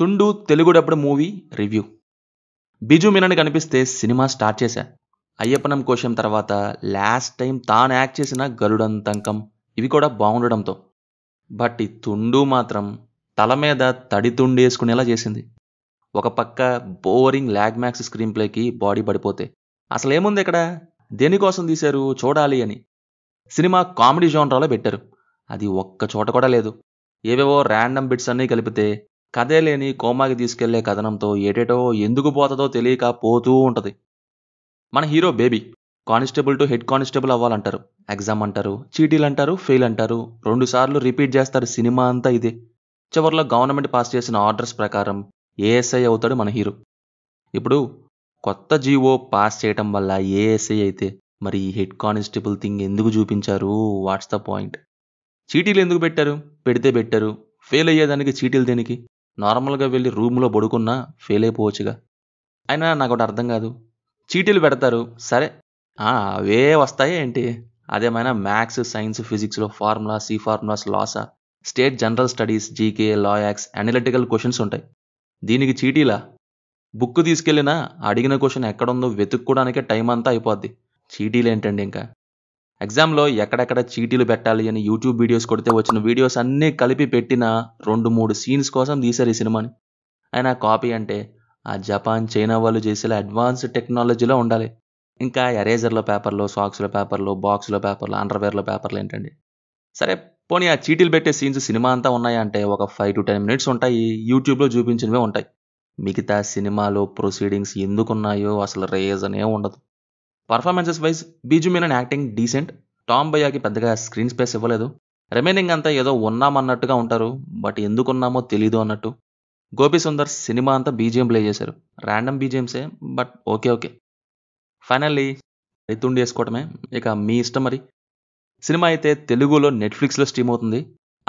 తుండు Telugu dubbed movie review Biju మీనని కనిపిస్తే cinema start చేశా అయ్యప్పనం కోశం తర్వాత లాస్ట్ టైం తాను యాక్ట్ చేసిన గరుడంతంకం ఇవి కూడా బాగుండడంతో బట్ ఈ తుండు మాత్రం తల మీద తడి వేసుకునేలా చేసింది ఒక పక్క బోరింగ్ లాగ్ మ్యాక్స్ స్క్రీన్ ప్లేకి బాడీ పడిపోతే అసలేముంది ఇక్కడ దేనికోసం తీశారు చూడాలి అని సినిమా కామెడీ జోనరాలో పెట్టారు అది ఒక్క చోట కూడా లేదు ఏవేవో ర్యాండమ్ బిట్స్ అన్నీ కలిపితే కథే లేని కోమాకి తీసుకెళ్లే కథనంతో ఏటేటో ఎందుకు పోతుందో తెలియక పోతూ ఉంటుంది మన hero Baby constable to head constable అవ్వాలంటారు ఎగ్జామ్ అంటారు చీటీలు అంటారు ఫెయిల్ అంటారు రెండుసార్లు రిపీట్ చేస్తారు సినిమా అంతా ఇదే చివరిలో గవర్నమెంట్ పాస్ చేసిన ఆర్డర్స్ ప్రకారం ఏఎస్ఐ అవుతాడు మన హీరో ఇప్పుడు కొత్త జీవో పాస్ చేయటం వల్ల ఏఎస్ఐ అయితే మరి ఈ హెడ్ కానిస్టేబుల్ థింగ్ ఎందుకు చూపించారు వాట్స్ ద పాయింట్ చీటీలు ఎందుకు పెట్టారు పెడితే పెట్టారు ఫెయిల్ అయ్యేదానికి చీటీలు దేనికి నార్మల్గా వెళ్ళి రూమ్లో పడుకున్నా ఫెయిల్ అయిపోవచ్చుగా అయినా నాకు ఒకటి అర్థం కాదు చీటీలు పెడతారు సరే అవే వస్తాయి ఏంటి అదేమైనా మ్యాథ్స్ సైన్స్ ఫిజిక్స్లో ఫార్ములా సి ఫార్ములాస్ లాసా స్టేట్ జనరల్ స్టడీస్ జీకే యాక్స్ అనలిటికల్ క్వశ్చన్స్ ఉంటాయి దీనికి చీటీలా బుక్ తీసుకెళ్ళినా అడిగిన క్వశ్చన్ ఎక్కడుందో వెతుక్కోవడానికే టైం అంతా అయిపోద్ది ఏంటండి ఇంకా ఎగ్జామ్లో ఎక్కడెక్కడ చీటీలు పెట్టాలి అని యూట్యూబ్ వీడియోస్ కొడితే వచ్చిన వీడియోస్ అన్నీ కలిపి పెట్టిన రెండు మూడు సీన్స్ కోసం తీశారు ఈ సినిమాని అయినా కాపీ అంటే ఆ జపాన్ చైనా వాళ్ళు చేసేలా అడ్వాన్స్ టెక్నాలజీలో ఉండాలి ఇంకా ఎరేజర్ల పేపర్లు సాక్స్ల పేపర్లు బాక్స్ల పేపర్లు అండర్వేర్ల పేపర్లు ఏంటండి సరే పోనీ ఆ చీటీలు పెట్టే సీన్స్ సినిమా అంతా ఉన్నాయంటే అంటే ఒక ఫైవ్ టు టెన్ మినిట్స్ ఉంటాయి యూట్యూబ్లో చూపించినవే ఉంటాయి మిగతా సినిమాలో ప్రొసీడింగ్స్ ఎందుకున్నాయో అసలు రేజనే ఉండదు performances wise Biju acting decent టామ్ బయ్యాకి పెద్దగా స్క్రీన్ స్పేస్ ఇవ్వలేదు రిమైనింగ్ అంతా ఏదో ఉన్నామన్నట్టుగా ఉంటారు బట్ ఎందుకున్నామో తెలీదు అన్నట్టు గోపి సుందర్ సినిమా అంతా బీజిఎం ప్లే చేశారు ర్యాండమ్ బీజిఎంసే బట్ ఓకే ఓకే ఫైనల్లీ రైతుండి వేసుకోవటమే ఇక మీ ఇష్టం మరి సినిమా అయితే తెలుగులో నెట్ఫ్లిక్స్లో స్ట్రీమ్ అవుతుంది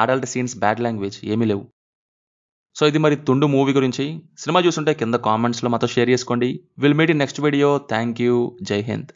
అడల్ట్ సీన్స్ బ్యాడ్ లాంగ్వేజ్ ఏమీ లేవు సో ఇది మరి తుండు మూవీ గురించి సినిమా చూసుంటే కింద కామెంట్స్లో మాతో షేర్ చేసుకోండి will meet in next video thank you జై హింద్